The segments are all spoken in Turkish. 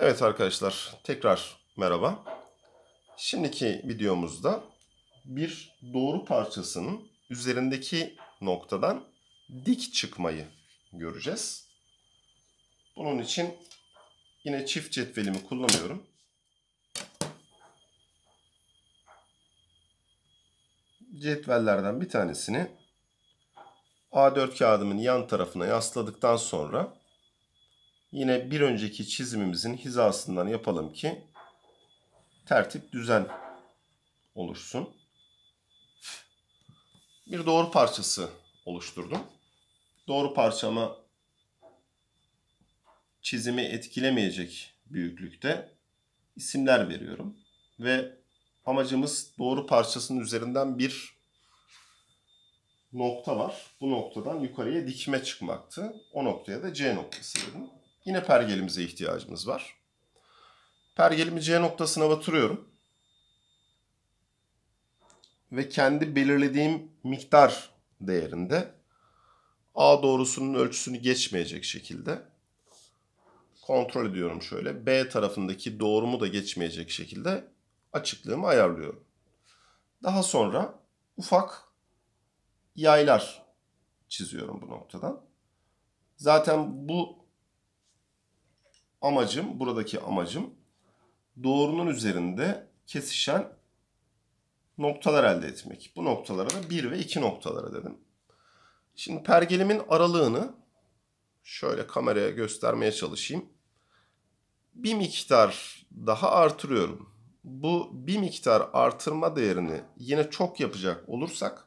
Evet arkadaşlar tekrar merhaba. Şimdiki videomuzda bir doğru parçasının üzerindeki noktadan dik çıkmayı göreceğiz. Bunun için yine çift cetvelimi kullanıyorum. Cetvellerden bir tanesini A4 kağıdımın yan tarafına yasladıktan sonra Yine bir önceki çizimimizin hizasından yapalım ki tertip düzen oluşsun. Bir doğru parçası oluşturdum. Doğru parçama çizimi etkilemeyecek büyüklükte isimler veriyorum. Ve amacımız doğru parçasının üzerinden bir nokta var. Bu noktadan yukarıya dikme çıkmaktı. O noktaya da C noktası dedim. Yine pergelimize ihtiyacımız var. Pergelimi C noktasına batırıyorum. Ve kendi belirlediğim miktar değerinde A doğrusunun ölçüsünü geçmeyecek şekilde kontrol ediyorum şöyle. B tarafındaki doğrumu da geçmeyecek şekilde açıklığımı ayarlıyorum. Daha sonra ufak yaylar çiziyorum bu noktadan. Zaten bu amacım, buradaki amacım doğrunun üzerinde kesişen noktalar elde etmek. Bu noktalara da 1 ve 2 noktalara dedim. Şimdi pergelimin aralığını şöyle kameraya göstermeye çalışayım. Bir miktar daha artırıyorum. Bu bir miktar artırma değerini yine çok yapacak olursak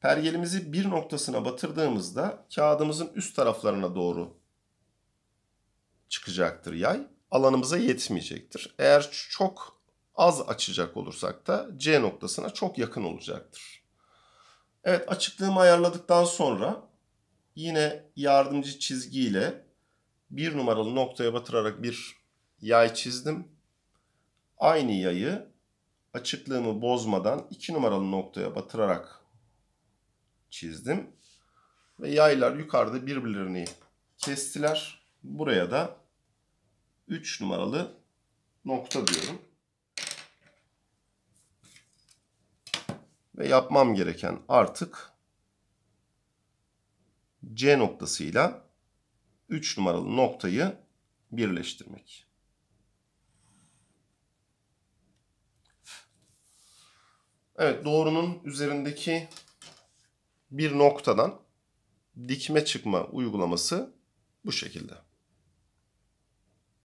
pergelimizi bir noktasına batırdığımızda kağıdımızın üst taraflarına doğru çıkacaktır yay. Alanımıza yetmeyecektir. Eğer çok az açacak olursak da C noktasına çok yakın olacaktır. Evet açıklığımı ayarladıktan sonra yine yardımcı çizgiyle bir numaralı noktaya batırarak bir yay çizdim. Aynı yayı açıklığımı bozmadan iki numaralı noktaya batırarak çizdim. Ve yaylar yukarıda birbirlerini kestiler. Buraya da 3 numaralı nokta diyorum. Ve yapmam gereken artık C noktasıyla 3 numaralı noktayı birleştirmek. Evet doğrunun üzerindeki bir noktadan dikme çıkma uygulaması bu şekilde.